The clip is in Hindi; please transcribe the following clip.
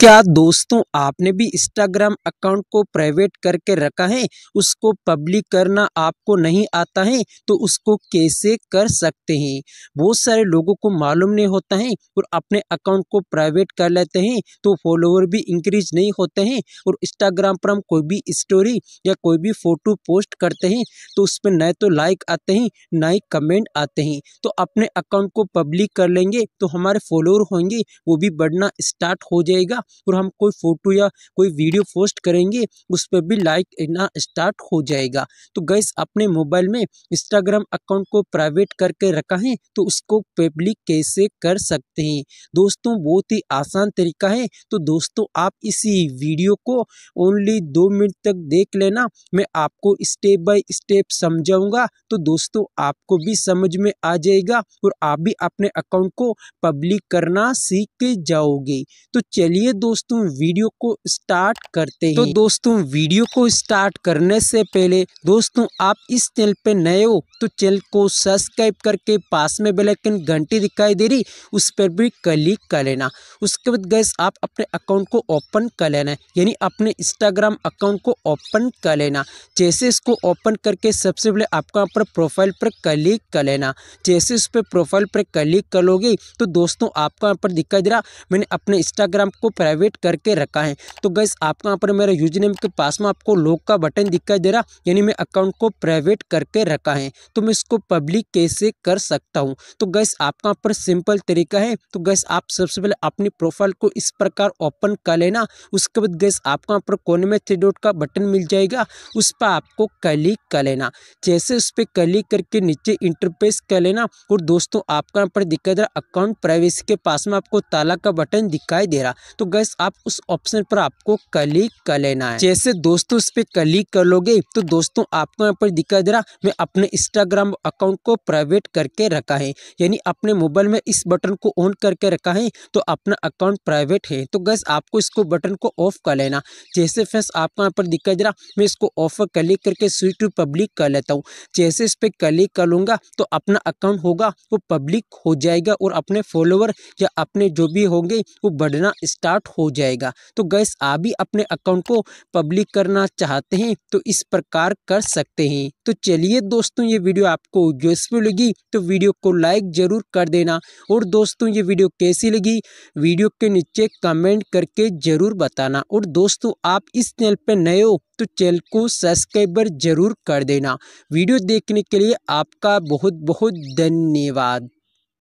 क्या दोस्तों आपने भी इंस्टाग्राम अकाउंट को प्राइवेट करके रखा है उसको पब्लिक करना आपको नहीं आता है तो उसको कैसे कर सकते हैं बहुत सारे लोगों को मालूम नहीं होता है और अपने अकाउंट को प्राइवेट कर लेते हैं तो फॉलोवर भी इंक्रीज नहीं होते हैं और इंस्टाग्राम पर हम कोई भी स्टोरी या कोई भी फ़ोटो पोस्ट करते हैं तो उस पर न तो लाइक आते हैं न ही कमेंट आते हैं तो अपने अकाउंट को पब्लिक कर लेंगे तो हमारे फॉलोअर होंगे वो भी बढ़ना स्टार्ट हो जाएगा और हम कोई फ़ोटो या कोई वीडियो पोस्ट करेंगे उस पर भी लाइक ना स्टार्ट हो जाएगा तो गैस अपने मोबाइल में इंस्टाग्राम अकाउंट को प्राइवेट करके रखा है तो उसको पब्लिक कैसे कर सकते हैं दोस्तों बहुत ही आसान तरीका है तो दोस्तों आप इसी वीडियो को ओनली दो मिनट तक देख लेना मैं आपको स्टेप बाय स्टेप समझाऊंगा तो दोस्तों आपको भी समझ में आ जाएगा और आप भी अपने अकाउंट को पब्लिक करना सीख जाओगे तो चलिए दोस्तों वीडियो को स्टार्ट करते हैं तो दोस्तों वीडियो को स्टार्ट करने से पहले दोस्तों आप इस चैनल पे नए हो तो चैनल को सब्सक्राइब करके पास में बेलाइकन घंटी दिखाई दे रही उस पर भी क्लिक कर लेना उसके बाद गैस आप अपने अकाउंट को ओपन कर लेना यानी अपने इंस्टाग्राम अकाउंट को ओपन कर लेना जैसे इसको ओपन करके सबसे पहले आपका पर प्रोफाइल पर क्लिक कर लेना जैसे उस पर प्रोफाइल पर क्लिक कर लोगे तो दोस्तों आपका यहाँ पर दिखाई दे रहा मैंने अपने इंस्टाग्राम को पर प्राइवेट करके रखा है तो गैस आपका यहाँ पर मेरा यूज नेम के पास में आपको लॉक का बटन दिखाई दे रहा यानी मैं अकाउंट को प्राइवेट करके रखा है तो मैं इसको पब्लिक कैसे कर सकता हूँ तो गैस आपका यहाँ पर सिंपल तरीका है तो गैस आप सबसे पहले अपनी प्रोफाइल को इस प्रकार ओपन कर लेना उसके बाद गैस आपको यहाँ पर कोने में थ्री डॉट का बटन मिल जाएगा उस पर आपको क्लिक कर लेना जैसे उस पर क्लिक करके नीचे इंटरपेस कर लेना और दोस्तों आपका यहाँ पर दिखाई दे रहा अकाउंट प्राइवेसी के पास में आपको ताला का बटन दिखाई दे रहा तो गैस गैस आप उस ऑप्शन पर आपको क्लिक कर लेना है जैसे दोस्तों इस पर क्लिक कर लोगे तो दोस्तों आपको यहाँ पर दिखाई दे रहा मैं अपने इंस्टाग्राम अकाउंट को प्राइवेट करके रखा है यानी अपने मोबाइल में इस बटन को ऑन करके रखा है तो अपना अकाउंट प्राइवेट है तो गैस आपको इसको बटन को ऑफ कर लेना जैसे फैस आपको यहाँ पर दिखाई दे रहा मैं इसको ऑफ क्लिक करके स्विच टू पब्लिक कर लेता हूँ जैसे इस पर क्लिक कर लूंगा तो अपना अकाउंट होगा वो पब्लिक हो जाएगा और अपने फॉलोवर या अपने जो भी होंगे वो बढ़ना स्टार्ट स्टार्ट हो जाएगा तो गैस आप भी अपने अकाउंट को पब्लिक करना चाहते हैं तो इस प्रकार कर सकते हैं तो चलिए दोस्तों ये वीडियो आपको यूजफुल लगी तो वीडियो को लाइक ज़रूर कर देना और दोस्तों ये वीडियो कैसी लगी वीडियो के नीचे कमेंट करके ज़रूर बताना और दोस्तों आप इस चैनल पर नए हो तो चैनल को सब्सक्राइबर ज़रूर कर देना वीडियो देखने के लिए आपका बहुत बहुत धन्यवाद